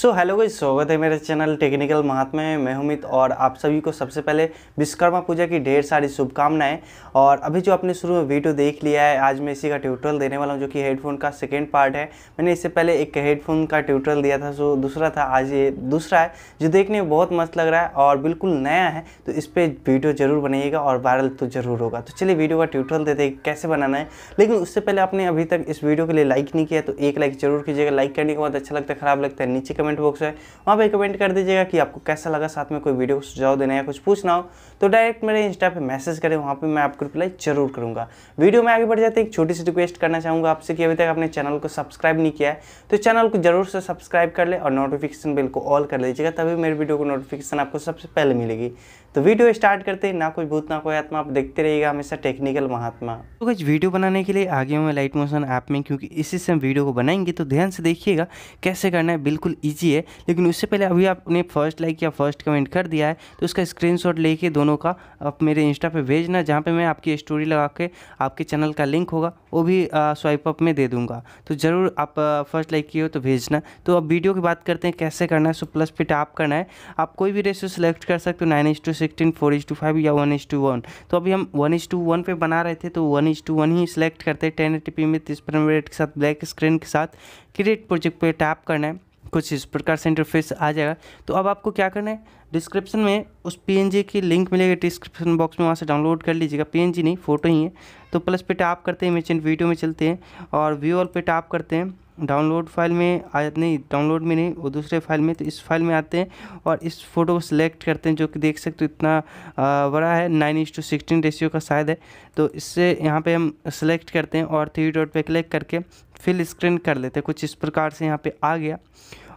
so hello गई स्वागत है मेरे चैनल टेक्निकल महात्मा में मैं उमित और आप सभी को सबसे पहले विश्वकर्मा पूजा की ढेर सारी शुभकामनाएं और अभी जो आपने शुरू में वीडियो देख लिया है आज मैं इसी का ट्यूटोरियल देने वाला हूं जो कि हेडफोन का सेकेंड पार्ट है मैंने इससे पहले एक हेडफोन का ट्यूटोरियल दिया था सो दूसरा था आज ये दूसरा है जो देखने में बहुत मस्त लग रहा है और बिल्कुल नया है तो इस पर वीडियो ज़रूर बनाइएगा और वायरल तो ज़रूर होगा तो चलिए वीडियो का ट्यूटोरियल देते हैं कैसे बनाना है लेकिन उससे पहले आपने अभी तक इस वीडियो के लिए लाइक नहीं किया तो एक लाइक जरूर कीजिएगा लाइक करने के बाद अच्छा लगता है खराब लगता है नीचे कमेंट कमेंट बॉक्स है वहाँ पे कमेंट कर दीजिएगा कि आपको कैसा लगा साथ में कोई वीडियो को सुझाव देना या कुछ पूछना हो तो डायरेक्ट मेरे इंस्टा पे मैसेज करें वहाँ पे मैं आपको रिप्लाई जरूर करूँगा वीडियो में आगे बढ़ जाते हैं एक छोटी सी रिक्वेस्ट करना चाहूँगा आपसे कि अभी तक आपने चैनल को सब्सक्राइब नहीं किया है तो चैनल को जरूर से सब्सक्राइब कर ले और नोटिफिकेशन बिल को ऑल कर लीजिएगा तभी मेरे वीडियो को नोटिफिकेशन आपको सबसे पहले मिलेगी तो वीडियो स्टार्ट करते हैं ना कोई भूत ना कोई आत्मा आप देखते रहिएगा हमेशा टेक्निकल महात्मा तो कुछ वीडियो बनाने के लिए आगे हुए लाइट मोशन ऐप में क्योंकि इसी से हम वीडियो को बनाएंगे तो ध्यान से देखिएगा कैसे करना है बिल्कुल ईजी कीजिए लेकिन उससे पहले अभी आपने फर्स्ट लाइक या फर्स्ट कमेंट कर दिया है तो उसका शॉट लेके दोनों का आप मेरे इंस्टा पर भेजना जहाँ पर मैं आपकी स्टोरी लगा के आपके चैनल का लिंक होगा वो भी स्वाइप अप में दे दूंगा तो ज़रूर आप फर्स्ट लाइक किए हो तो भेजना तो अब वीडियो की बात करते हैं कैसे करना है सो प्लस पे टैप करना है आप कोई भी रेशियो सेलेक्ट कर सकते हो nine is to sixteen four is to five या वन इज टू वन तो अभी हम वन इज टू वन पर बना रहे थे तो वन इज टू वन ही सिलेक्ट करते हैं टेन पी में तीस पर रेट के साथ ब्लैक स्क्रीन के साथ क्रिएट प्रोजेक्ट पे टैप करना है कुछ इस प्रकार से इंटरफेस आ जाएगा तो अब आपको क्या करना है डिस्क्रिप्शन में उस पीएनजी की लिंक मिलेगी डिस्क्रिप्शन बॉक्स में वहाँ से डाउनलोड कर लीजिएगा पीएनजी नहीं फोटो ही है तो प्लस पे टैप करते हैं इमेज वीडियो में चलते हैं और व्यू ऑल पे टैप करते हैं डाउनलोड फाइल में आ नहीं डाउनलोड में नहीं वो दूसरे फाइल में तो इस फाइल में आते हैं और इस फोटो को सिलेक्ट करते हैं जो कि देख सकते हो इतना बड़ा है nine inch to sixteen ratio का शायद है तो इससे यहाँ पे हम सिलेक्ट करते हैं और थ्री डॉट पे क्लिक करके फिल स्क्रीन कर लेते हैं कुछ इस प्रकार से यहाँ पे आ गया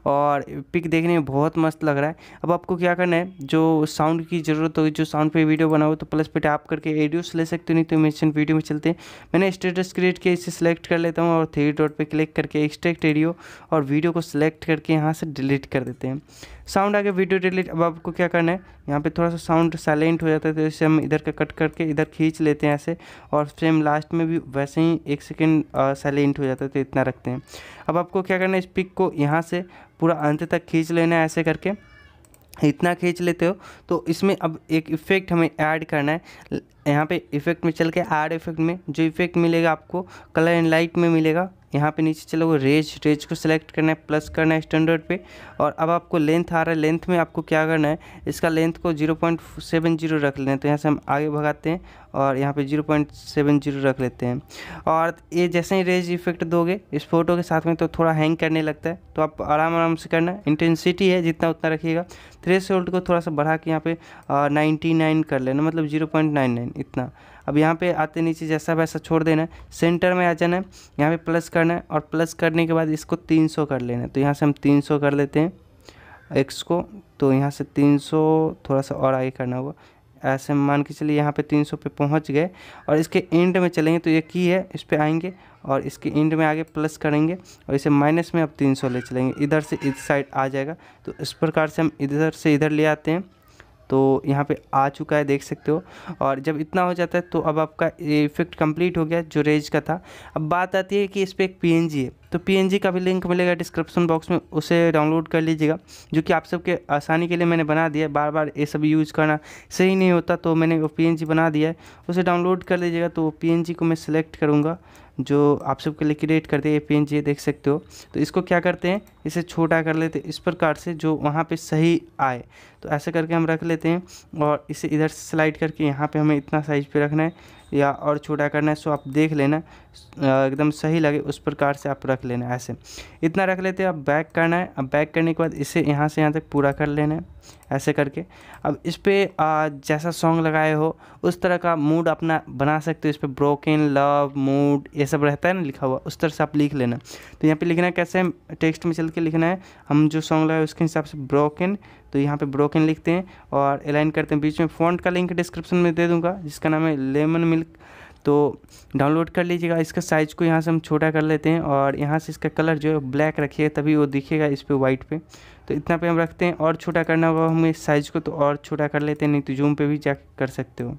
और पिक देखने में बहुत मस्त लग रहा है अब आपको क्या करना है जो साउंड की ज़रूरत होगी जो साउंड पे वीडियो बनाओ तो प्लस पे टैप करके एडियोस ले सकते हो नहीं तो मैं वीडियो में चलते हैं मैंने स्टेटस क्रिएट किया इसे सिलेक्ट कर लेता हूँ और थ्री डॉट पर क्लिक करके एक्स्ट्रैक्ट एडियो और वीडियो को सिलेक्ट करके यहाँ से डिलीट कर देते हैं साउंड आगे वीडियो डिलीट अब आपको क्या करना है यहाँ पे थोड़ा सा साउंड साइलेंट हो जाता है तो इसे हम इधर का कट करके इधर खींच लेते हैं ऐसे और फ्रेम लास्ट में भी वैसे ही एक सेकेंड साइलेंट हो जाता है तो इतना रखते हैं अब आपको क्या करना है इस पिक को यहाँ से पूरा अंत तक खींच लेना है ऐसे करके इतना खींच लेते हो तो इसमें अब एक इफ़ेक्ट हमें ऐड करना है यहाँ पे इफ़ेक्ट में चल के ऐड इफ़ेक्ट में जो इफ़ेक्ट मिलेगा आपको कलर एंड लाइट में मिलेगा यहाँ पे नीचे चलो वो रेज रेज को सिलेक्ट करना है प्लस करना है स्टैंडर्ड पे और अब आपको लेंथ आ रहा है लेंथ में आपको क्या करना है इसका लेंथ को जीरो पॉइंट सेवन जीरो रख लेना है तो यहाँ से हम आगे भगाते हैं और यहाँ पे जीरो पॉइंट सेवन जीरो रख लेते हैं और ये जैसे ही रेज इफेक्ट दोगे इस फोटो के साथ में तो थोड़ा हैंग करने लगता है तो आप आराम आराम से करना इंटेंसिटी है जितना उतना रखिएगा थ्रेस होल्ड को थोड़ा सा बढ़ा के यहाँ पे नाइन्टी नाइन कर लेना मतलब जीरो पॉइंट नाइन नाइन इतना अब यहाँ पे आते नीचे जैसा वैसा छोड़ देना है सेंटर में आ जाना है यहाँ पे प्लस करना है और प्लस करने के बाद इसको 300 कर लेना है तो यहाँ से हम 300 कर लेते हैं एक्स को तो यहाँ से 300 थोड़ा सा और आगे करना होगा ऐसे मान के चलिए यहाँ पे 300 पर पहुँच गए और इसके एंड में चलेंगे तो ये की है इस पर आएंगे और इसके एंड में आगे प्लस करेंगे और इसे माइनस में अब 300 ले चलेंगे इधर से इस साइड आ जाएगा तो इस प्रकार से हम इधर से इधर ले आते हैं तो यहाँ पे आ चुका है देख सकते हो और जब इतना हो जाता है तो अब आपका इफेक्ट कंप्लीट हो गया जो रेज का था अब बात आती है कि इस पर एक पी है तो पी का भी लिंक मिलेगा डिस्क्रिप्शन बॉक्स में उसे डाउनलोड कर लीजिएगा जो कि आप सबके आसानी के लिए मैंने बना दिया बार बार ये सब यूज़ करना सही नहीं होता तो मैंने वो पी बना दिया है उसे डाउनलोड कर लीजिएगा तो पी को मैं सिलेक्ट करूँगा जो आप सबके लिए क्रिएट करते हैं ये पेज ये देख सकते हो तो इसको क्या करते हैं इसे छोटा कर लेते हैं इस प्रकार से जो वहाँ पे सही आए तो ऐसा करके हम रख लेते हैं और इसे इधर स्लाइड करके यहाँ पे हमें इतना साइज़ पे रखना है या और छोटा करना है सो आप देख लेना एकदम सही लगे उस प्रकार से आप रख लेना ऐसे इतना रख लेते हैं अब बैक करना है अब बैक करने के बाद इसे यहाँ से यहाँ तक पूरा कर लेना है ऐसे करके अब इस पर जैसा सॉन्ग लगाए हो उस तरह का मूड अपना बना सकते हो इस पर ब्रोकन लव मूड ये सब रहता है ना लिखा हुआ उस तरह से आप लिख लेना तो यहाँ पे लिखना है कैसे टेक्स्ट में चल के लिखना है हम जो सॉन्ग लगाए उसके हिसाब से ब्रोकन तो यहाँ पे ब्रोकन लिखते हैं और अलाइन करते हैं बीच में फ़ॉन्ट का लिंक डिस्क्रिप्शन में दे दूँगा जिसका नाम है लेमन मिल्क तो डाउनलोड कर लीजिएगा इसका साइज़ को यहाँ से हम छोटा कर लेते हैं और यहाँ से इसका कलर जो है ब्लैक रखिए तभी वो दिखेगा इस पर वाइट पे तो इतना पे हम रखते हैं और छोटा करना होगा हमें साइज़ को तो और छोटा कर लेते हैं नहीं तो जूम पे भी जा कर सकते हो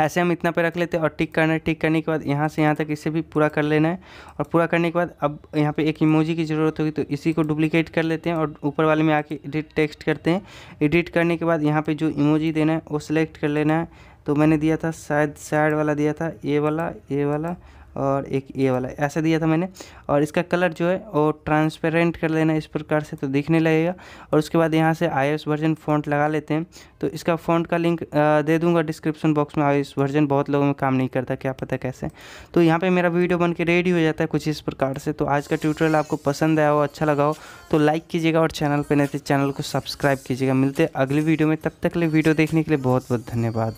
ऐसे हम इतना पे रख लेते हैं और टिक करना है टिक करने के बाद यहाँ से यहाँ तक इसे भी पूरा कर लेना है और पूरा करने के बाद अब यहाँ पे एक इमोजी की ज़रूरत होगी तो इसी को डुप्लीकेट कर लेते हैं और ऊपर वाले में आके एडिट टेक्स्ट करते हैं एडिट करने के बाद यहाँ पे जो इमोजी देना है वो सिलेक्ट कर लेना है तो मैंने दिया था शायद साइड वाला दिया था ये वाला ये वाला और एक ये वाला ऐसा दिया था मैंने और इसका कलर जो है वो ट्रांसपेरेंट कर लेना इस प्रकार से तो दिखने लगेगा और उसके बाद यहाँ से आई वर्जन फ़ॉन्ट लगा लेते हैं तो इसका फ़ॉन्ट का लिंक दे दूँगा डिस्क्रिप्शन बॉक्स में आई वर्जन बहुत लोगों में काम नहीं करता क्या पता कैसे तो यहाँ पर मेरा वीडियो बन के रेडी हो जाता है कुछ इस प्रकार से तो आज का ट्यूटोरियल आपको पसंद आया हो अच्छा लगा हो तो लाइक कीजिएगा और चैनल पर नहीं तो चैनल को सब्सक्राइब कीजिएगा मिलते अगले अगली वीडियो में तब तक ले वीडियो देखने के लिए बहुत बहुत धन्यवाद